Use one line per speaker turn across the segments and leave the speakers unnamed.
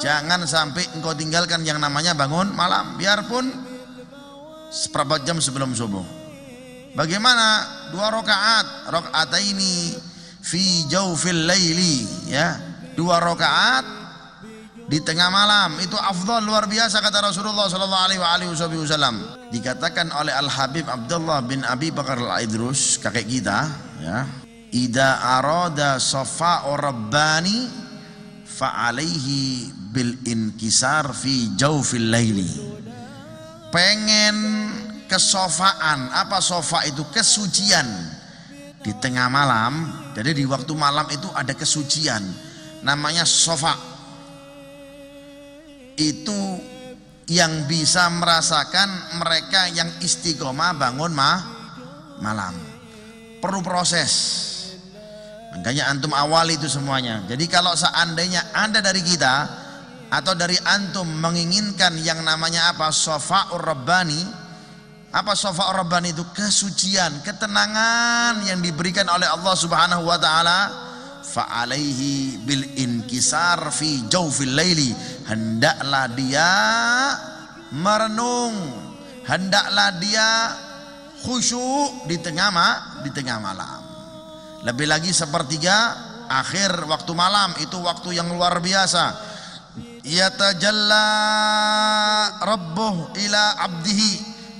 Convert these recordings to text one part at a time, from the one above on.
Jangan sampai engkau tinggalkan yang namanya bangun malam biarpun seperempat jam sebelum subuh. Bagaimana dua rakaat rakaat ini fi jaufil laili ya dua rakaat di tengah malam itu afdal luar biasa kata Rasulullah sallallahu alaihi wasallam dikatakan oleh Al Habib Abdullah bin Abi Bakar Al Idrus kakek kita ya Ida arada orabani fa alaihi bil inkisar fi jaufil laili. Pengen kesofaan, apa sofa itu? Kesucian di tengah malam. Jadi di waktu malam itu ada kesucian. Namanya sofa. Itu yang bisa merasakan mereka yang istiqomah bangun mah malam. Perlu proses Makanya antum awal itu semuanya. Jadi kalau seandainya ada dari kita atau dari antum menginginkan yang namanya apa? sofa Rabbani. Apa sofa Rabbani itu? Kesucian, ketenangan yang diberikan oleh Allah Subhanahu wa taala. Fa'alaihi bil inkisar fi jaufil layli. Hendaklah dia merenung, hendaklah dia khusyuk di tengah malam. Lebih lagi sepertiga akhir waktu malam itu waktu yang luar biasa. Ya tajalla rabbuh ila abdihi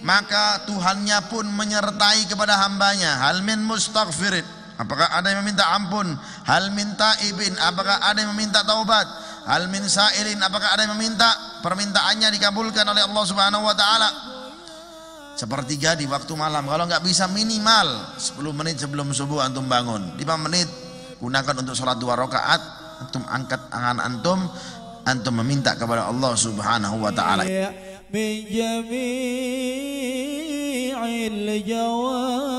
maka Tuhannya pun menyertai kepada hambanya hal min mustaghfirin apakah ada yang meminta ampun hal min taibin apakah ada yang meminta taubat hal min sairin apakah ada yang meminta permintaannya dikabulkan oleh Allah Subhanahu wa taala Sepertiga di waktu malam. Kalau nggak bisa minimal 10 menit sebelum subuh antum bangun. 5 menit gunakan untuk sholat dua rakaat. Antum angkat tangan antum. Antum meminta kepada Allah Subhanahu wa taala. Ya,